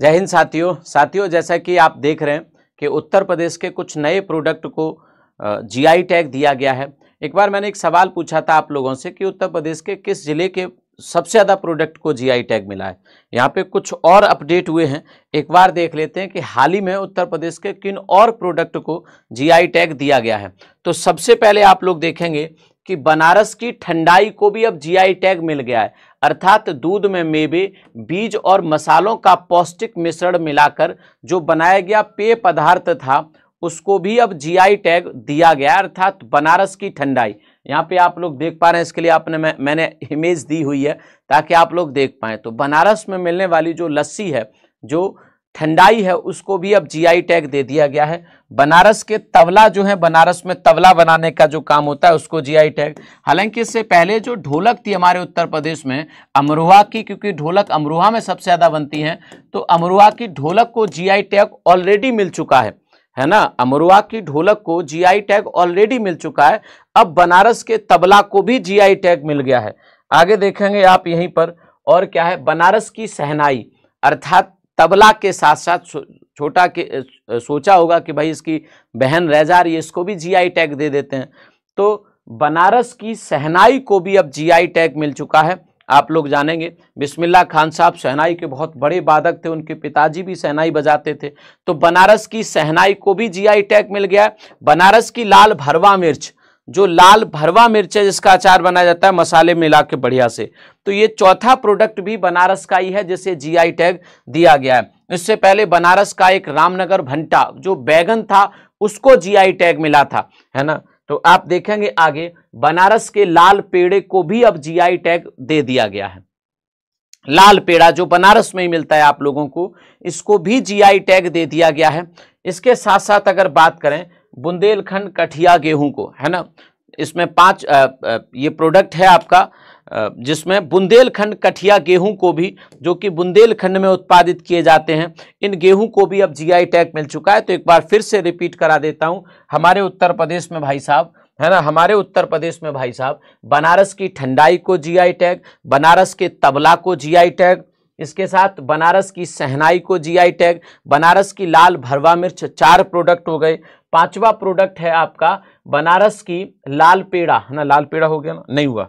जय हिंद साथियों साथियों जैसा कि आप देख रहे हैं कि उत्तर प्रदेश के कुछ नए प्रोडक्ट को जीआई टैग दिया गया है एक बार मैंने एक सवाल पूछा था आप लोगों से कि उत्तर प्रदेश के किस ज़िले के सबसे ज़्यादा प्रोडक्ट को जीआई टैग मिला है यहाँ पे कुछ और अपडेट हुए हैं एक बार देख लेते हैं कि हाल ही में उत्तर प्रदेश के किन और प्रोडक्ट को जीआई टैग दिया गया है तो सबसे पहले आप लोग देखेंगे कि बनारस की ठंडाई को भी अब जीआई टैग मिल गया है अर्थात दूध में मेवे बीज और मसालों का पौष्टिक मिश्रण मिलाकर जो बनाया गया पेय पदार्थ था उसको भी अब जीआई टैग दिया गया अर्थात बनारस की ठंडाई यहाँ पे आप लोग देख पा रहे हैं इसके लिए आपने मैं मैंने इमेज दी हुई है ताकि आप लोग देख पाए तो बनारस में मिलने वाली जो लस्सी है जो ठंडाई है उसको भी अब जीआई टैग दे दिया गया है बनारस के तबला जो है बनारस में तबला बनाने का जो काम होता है उसको जीआई टैग हालांकि इससे पहले जो ढोलक थी हमारे उत्तर प्रदेश में अमरोहा की क्योंकि ढोलक अमरोहा में सबसे ज़्यादा बनती है तो अमरोहा की ढोलक को आई टैग ऑलरेडी मिल चुका है है ना अमरोहा की ढोलक को आई टैग ऑलरेडी मिल चुका है अब बनारस के तबला को भी आई टैग मिल गया है आगे देखेंगे आप यहीं पर और क्या है बनारस की सहनाई अर्थात तबला के साथ साथ छोटा के सोचा होगा कि भाई इसकी बहन रह जा रही है इसको भी जीआई टैग दे देते हैं तो बनारस की सहनाई को भी अब जीआई टैग मिल चुका है आप लोग जानेंगे बिस्मिल्ला खान साहब सहनाई के बहुत बड़े बाधक थे उनके पिताजी भी सहनाई बजाते थे तो बनारस की सहनाई को भी जीआई टैग मिल गया बनारस की लाल भरवा मिर्च जो लाल भरवा मिर्च है जिसका अचार बनाया जाता है मसाले मिला के बढ़िया से तो ये चौथा प्रोडक्ट भी बनारस का ही है जिसे जीआई टैग दिया गया है इससे पहले बनारस का एक रामनगर भंटा जो बैगन था उसको जीआई टैग मिला था है ना तो आप देखेंगे आगे बनारस के लाल पेड़े को भी अब जी टैग दे दिया गया है लाल पेड़ा जो बनारस में ही मिलता है आप लोगों को इसको भी जी टैग दे दिया गया है इसके साथ साथ अगर बात करें बुंदेलखंड कठिया गेहूं को है ना इसमें पांच ये प्रोडक्ट है आपका जिसमें बुंदेलखंड कठिया गेहूं को भी जो कि बुंदेलखंड में उत्पादित किए जाते हैं इन गेहूं को भी अब जीआई टैग मिल चुका है तो एक बार फिर से रिपीट करा देता हूं हमारे उत्तर प्रदेश में भाई साहब है ना हमारे उत्तर प्रदेश में भाई साहब बनारस की ठंडाई को जीआई टैग बनारस के तबला को जीआई टैग इसके साथ बनारस की सहनाई को जीआई टैग बनारस की लाल भरवा मिर्च चार प्रोडक्ट हो गए पांचवा प्रोडक्ट है आपका बनारस की लाल पेड़ा है ना लाल पेड़ा हो गया ना नहीं हुआ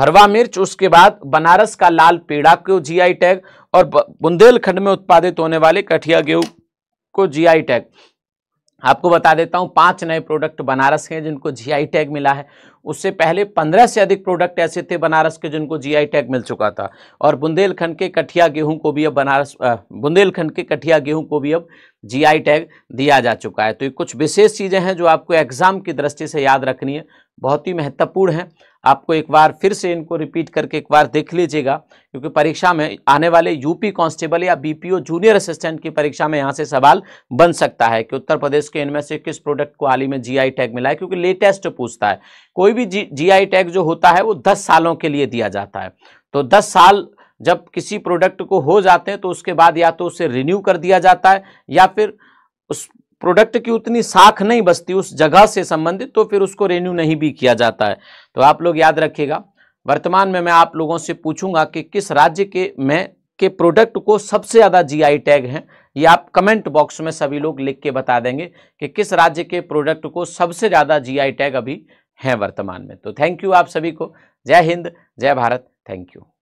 भरवा मिर्च उसके बाद बनारस का लाल पेड़ा को जीआई टैग और बुंदेलखंड में उत्पादित होने वाले कठिया गेहूं को जीआई टैग आपको बता देता हूँ पांच नए प्रोडक्ट बनारस के हैं जिनको जीआई टैग मिला है उससे पहले पंद्रह से अधिक प्रोडक्ट ऐसे थे बनारस के जिनको जीआई टैग मिल चुका था और बुंदेलखंड के कठिया गेहूं को भी अब बनारस बुंदेलखंड के कठिया गेहूं को भी अब जीआई टैग दिया जा चुका है तो ये कुछ विशेष चीज़ें हैं जो आपको एग्ज़ाम की दृष्टि से याद रखनी है बहुत ही महत्वपूर्ण हैं आपको एक बार फिर से इनको रिपीट करके एक बार देख लीजिएगा क्योंकि परीक्षा में आने वाले यूपी कांस्टेबल या बीपीओ जूनियर असिस्टेंट की परीक्षा में यहाँ से सवाल बन सकता है कि उत्तर प्रदेश के इनमें से किस प्रोडक्ट को हाल ही में जीआई टैग मिला है क्योंकि लेटेस्ट पूछता है कोई भी जी जीआई टैग जो होता है वो दस सालों के लिए दिया जाता है तो दस साल जब किसी प्रोडक्ट को हो जाते हैं तो उसके बाद या तो उसे रिन्यू कर दिया जाता है या फिर उस प्रोडक्ट की उतनी साख नहीं बसती उस जगह से संबंधित तो फिर उसको रेन्यू नहीं भी किया जाता है तो आप लोग याद रखिएगा वर्तमान में मैं आप लोगों से पूछूंगा कि किस राज्य के में के प्रोडक्ट को सबसे ज़्यादा जीआई टैग हैं ये आप कमेंट बॉक्स में सभी लोग लिख के बता देंगे कि किस राज्य के प्रोडक्ट को सबसे ज़्यादा जीआई टैग अभी हैं वर्तमान में तो थैंक यू आप सभी को जय हिंद जय भारत थैंक यू